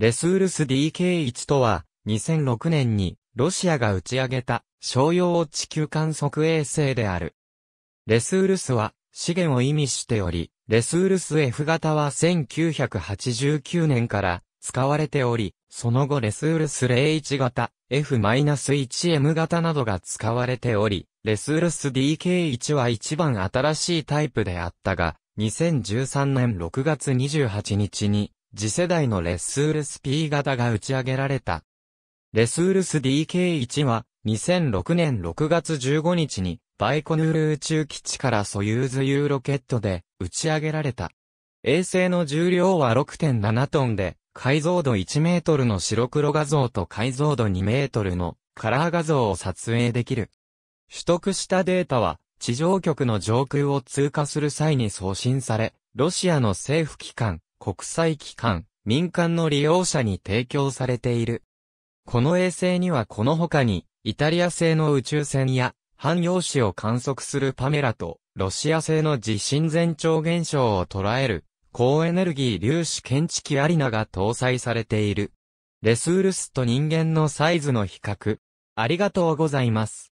レスールス DK1 とは、2006年にロシアが打ち上げた商用地球観測衛星である。レスールスは資源を意味しており、レスールス F 型は1989年から使われており、その後レスールス01型、F-1M 型などが使われており、レスールス DK1 は一番新しいタイプであったが、2013年6月28日に次世代のレッスールス P 型が打ち上げられた。レスールス DK1 は2006年6月15日にバイコヌール宇宙基地からソユーズ U ロケットで打ち上げられた。衛星の重量は6.7トンで、解像度1メートルの白黒画像と解像度2メートルのカラー画像を撮影できる。取得したデータは地上局の上空を通過する際に送信され、ロシアの政府機関、国際機関、民間の利用者に提供されている。この衛星にはこの他に、イタリア製の宇宙船や、汎用子を観測するパメラと、ロシア製の地震前兆現象を捉える、高エネルギー粒子検知器アリナが搭載されている。レスウルスと人間のサイズの比較。ありがとうございます。